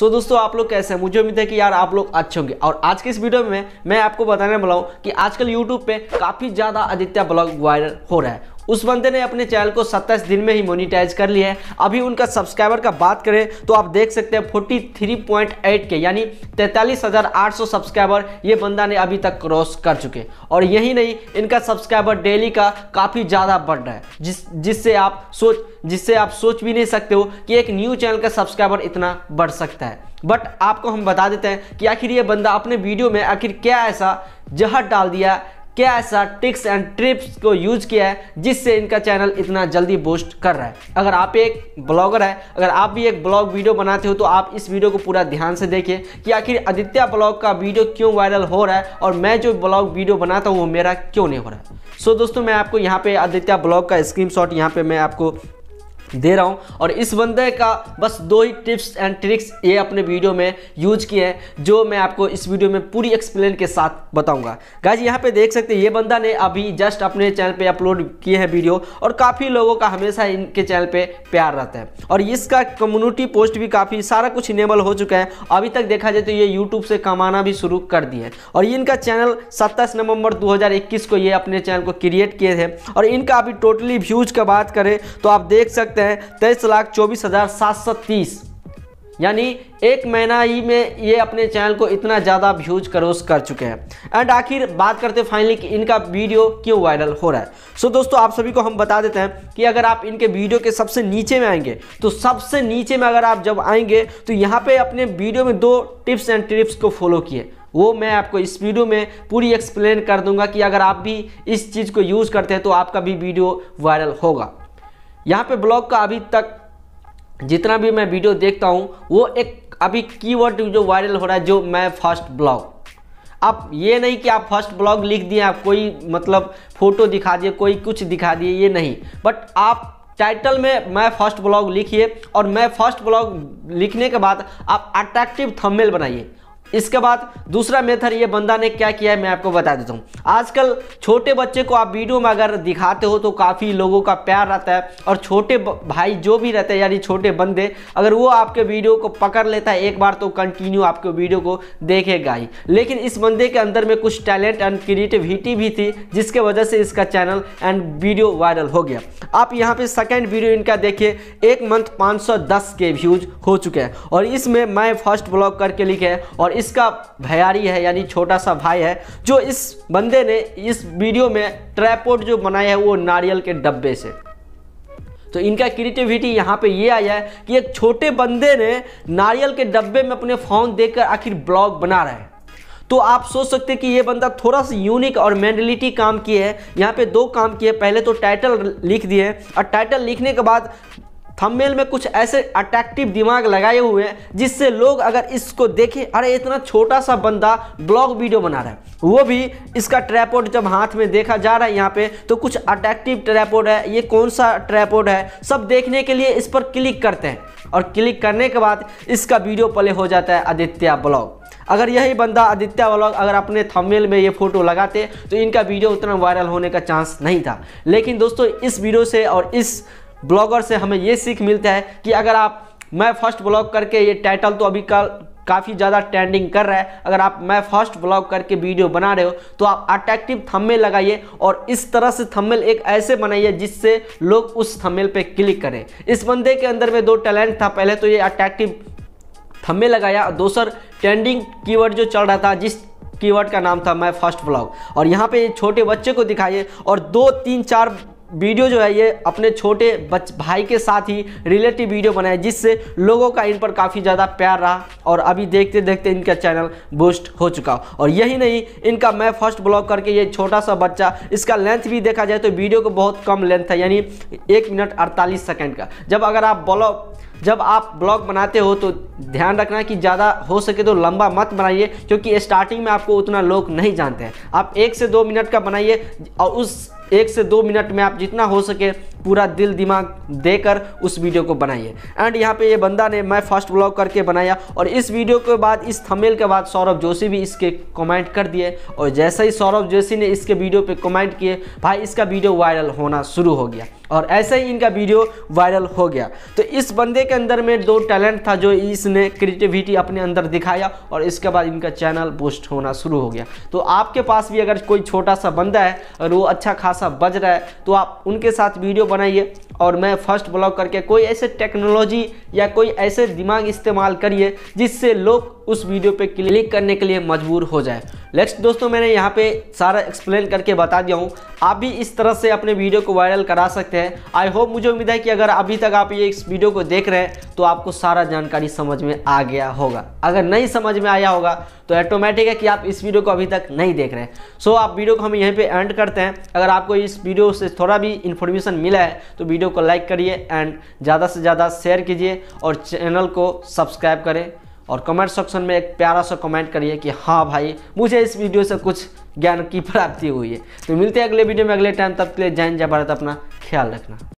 सो so, दोस्तों आप लोग कैसे हैं मुझे उम्मीद है कि यार आप लोग अच्छे होंगे और आज के इस वीडियो में मैं आपको बताने वाला हूँ कि आजकल यूट्यूब पे काफ़ी ज़्यादा आदित्य ब्लॉग वायरल हो रहा है उस बंदे ने अपने चैनल को 27 दिन में ही मोनिटाइज कर लिया है अभी उनका सब्सक्राइबर का बात करें तो आप देख सकते हैं 43.8 के यानी 43,800 सब्सक्राइबर ये बंदा ने अभी तक क्रॉस कर चुके और यही नहीं इनका सब्सक्राइबर डेली का काफ़ी ज़्यादा बढ़ रहा है जिस जिससे आप सोच जिससे आप सोच भी नहीं सकते हो कि एक न्यू चैनल का सब्सक्राइबर इतना बढ़ सकता है बट आपको हम बता देते हैं कि आखिर ये बंदा अपने वीडियो में आखिर क्या ऐसा जहर डाल दिया क्या ऐसा टिक्स एंड ट्रिप्स को यूज किया है जिससे इनका चैनल इतना जल्दी बूस्ट कर रहा है अगर आप एक ब्लॉगर है अगर आप भी एक ब्लॉग वीडियो बनाते हो तो आप इस वीडियो को पूरा ध्यान से देखिए कि आखिर आदित्य ब्लॉग का वीडियो क्यों वायरल हो रहा है और मैं जो ब्लॉग वीडियो बनाता हूँ वो मेरा क्यों नहीं हो रहा है सो so, दोस्तों मैं आपको यहाँ पे आदित्य ब्लॉग का स्क्रीन शॉट यहाँ पे मैं आपको दे रहा हूँ और इस बंदे का बस दो ही टिप्स एंड ट्रिक्स ये अपने वीडियो में यूज किए हैं जो मैं आपको इस वीडियो में पूरी एक्सप्लेन के साथ बताऊंगा गाइज यहाँ पे देख सकते हैं ये बंदा ने अभी जस्ट अपने चैनल पे अपलोड किए हैं वीडियो और काफ़ी लोगों का हमेशा इनके चैनल पे प्यार रहता है और इसका कम्युनिटी पोस्ट भी काफ़ी सारा कुछ इनेबल हो चुका है अभी तक देखा जाए तो ये यूट्यूब से कमाना भी शुरू कर दिए और इनका चैनल सत्ताईस नवंबर दो को ये अपने चैनल को क्रिएट किए थे और इनका अभी टोटली व्यूज का बात करें तो आप देख सकते सकते हैं तेईस लाख चौबीस हज़ार सात सौ तीस यानी एक महीना ही में ये अपने चैनल को इतना ज़्यादा व्यूज क्रॉस कर चुके हैं एंड आखिर बात करते हैं फाइनली कि इनका वीडियो क्यों वायरल हो रहा है सो so दोस्तों आप सभी को हम बता देते हैं कि अगर आप इनके वीडियो के सबसे नीचे में आएंगे तो सबसे नीचे में अगर आप जब आएंगे तो यहाँ पे अपने वीडियो में दो टिप्स एंड ट्रिप्स को फॉलो किए वो मैं आपको इस वीडियो में पूरी एक्सप्लेन कर दूंगा कि अगर आप भी इस चीज़ को यूज़ करते हैं तो आपका भी वीडियो वायरल होगा यहाँ पे ब्लॉग का अभी तक जितना भी मैं वीडियो देखता हूँ वो एक अभी कीवर्ड जो वायरल हो रहा है जो मैं फर्स्ट ब्लॉग आप ये नहीं कि आप फर्स्ट ब्लॉग लिख दिए आप कोई मतलब फ़ोटो दिखा दिए कोई कुछ दिखा दिए ये नहीं बट आप टाइटल में मैं फर्स्ट ब्लॉग लिखिए और मैं फर्स्ट ब्लॉग लिखने के बाद आप अट्रैक्टिव थंबनेल बनाइए इसके बाद दूसरा मेथड ये बंदा ने क्या किया है मैं आपको बता देता हूँ आजकल छोटे बच्चे को आप वीडियो में अगर दिखाते हो तो काफ़ी लोगों का प्यार रहता है और छोटे भाई जो भी रहते हैं यानी छोटे बंदे अगर वो आपके वीडियो को पकड़ लेता है एक बार तो कंटिन्यू आपके वीडियो को देखेगा ही लेकिन इस बंदे के अंदर में कुछ टैलेंट एंड क्रिएटिविटी भी थी जिसके वजह से इसका चैनल एंड वीडियो वायरल हो गया आप यहाँ पर सेकेंड वीडियो इनका देखिए एक मंथ पाँच के व्यूज हो चुके हैं और इसमें मैं फर्स्ट ब्लॉग करके लिखे और इसका भयारी है यानी छोटा सा भाई है जो इस बंदे ने इस वीडियो में ट्रैपोर्ट जो बनाया है वो नारियल के डब्बे से तो इनका क्रिएटिविटी यहाँ पे ये आया है कि एक छोटे बंदे ने नारियल के डब्बे में अपने फोन देकर आखिर ब्लॉग बना रहा है तो आप सोच सकते हैं कि ये बंदा थोड़ा सा यूनिक और मेंटलिटी काम किए है यहाँ पे दो काम किए पहले तो टाइटल लिख दिए और टाइटल लिखने के बाद थंबनेल में कुछ ऐसे अट्रैक्टिव दिमाग लगाए हुए हैं जिससे लोग अगर इसको देखें अरे इतना छोटा सा बंदा ब्लॉग वीडियो बना रहा है वो भी इसका ट्रैपोड जब हाथ में देखा जा रहा है यहाँ पे तो कुछ अट्रैक्टिव ट्रैपोड है ये कौन सा ट्रैपोड है सब देखने के लिए इस पर क्लिक करते हैं और क्लिक करने के बाद इसका वीडियो प्ले हो जाता है आदित्य ब्लॉग अगर यही बंदा आदित्य ब्लॉग अगर अपने थंबनेल में ये फोटो लगाते तो इनका वीडियो उतना वायरल होने का चांस नहीं था लेकिन दोस्तों इस वीडियो से और इस ब्लॉगर से हमें ये सीख मिलता है कि अगर आप मैं फर्स्ट ब्लॉग करके ये टाइटल तो अभी कल काफ़ी ज़्यादा ट्रेंडिंग कर रहा है अगर आप मैं फर्स्ट ब्लॉग करके वीडियो बना रहे हो तो आप अट्रैक्टिव थंबनेल लगाइए और इस तरह से थंबनेल एक ऐसे बनाइए जिससे लोग उस थंबनेल पे क्लिक करें इस बंदे के अंदर में दो टैलेंट था पहले तो ये अट्रैक्टिव थंबनेल लगाया और दूसर ट्रेंडिंग कीवर्ड जो चल रहा था जिस कीवर्ड का नाम था मैं फर्स्ट ब्लॉग और यहाँ पे छोटे बच्चे को दिखाइए और दो तीन चार वीडियो जो है ये अपने छोटे बच भाई के साथ ही रिलेटिव वीडियो बनाए जिससे लोगों का इन पर काफ़ी ज़्यादा प्यार रहा और अभी देखते देखते इनका चैनल बूस्ट हो चुका और यही नहीं इनका मैं फर्स्ट ब्लॉग करके ये छोटा सा बच्चा इसका लेंथ भी देखा जाए तो वीडियो को बहुत कम लेंथ है यानी एक मिनट अड़तालीस सेकेंड का जब अगर आप ब्लॉग जब आप ब्लॉग बनाते हो तो ध्यान रखना कि ज़्यादा हो सके तो लंबा मत बनाइए क्योंकि स्टार्टिंग में आपको उतना लोग नहीं जानते हैं आप एक से दो मिनट का बनाइए और उस एक से दो मिनट में आप जितना हो सके पूरा दिल दिमाग देकर उस वीडियो को बनाइए एंड यहाँ पे ये बंदा ने मैं फर्स्ट ब्लॉग करके बनाया और इस वीडियो के बाद इस थमेल के बाद सौरभ जोशी भी इसके कमेंट कर दिए और जैसे ही सौरभ जोशी ने इसके वीडियो पे कमेंट किए भाई इसका वीडियो वायरल होना शुरू हो गया और ऐसे ही इनका वीडियो वायरल हो गया तो इस बंदे के अंदर में दो टैलेंट था जो इसने क्रिएटिविटी अपने अंदर दिखाया और इसके बाद इनका चैनल बूस्ट होना शुरू हो गया तो आपके पास भी अगर कोई छोटा सा बंदा है और वो अच्छा खास सा बज रहा है तो आप उनके साथ वीडियो बनाइए और मैं फर्स्ट ब्लॉग करके कोई ऐसे टेक्नोलॉजी या कोई ऐसे दिमाग इस्तेमाल करिए जिससे लोग उस वीडियो पे क्लिक करने के लिए मजबूर हो जाए नेक्स्ट दोस्तों मैंने यहाँ पे सारा एक्सप्लेन करके बता दिया हूँ आप भी इस तरह से अपने वीडियो को वायरल करा सकते हैं आई होप मुझे उम्मीद है कि अगर अभी तक आप ये इस वीडियो को देख रहे हैं तो आपको सारा जानकारी समझ में आ गया होगा अगर नहीं समझ में आया होगा तो ऑटोमेटिक है कि आप इस वीडियो को अभी तक नहीं देख रहे हैं सो so, आप वीडियो को हम यहीं पर एंड करते हैं अगर आपको इस वीडियो से थोड़ा भी इन्फॉर्मेशन मिला है तो वीडियो को लाइक करिए एंड ज़्यादा से ज़्यादा शेयर कीजिए और चैनल को सब्सक्राइब करें और कमेंट सेक्शन में एक प्यारा सा कमेंट करिए कि हाँ भाई मुझे इस वीडियो से कुछ ज्ञान की प्राप्ति हुई है तो मिलते हैं अगले वीडियो में अगले टाइम तब के लिए जैन जय भारत अपना ख्याल रखना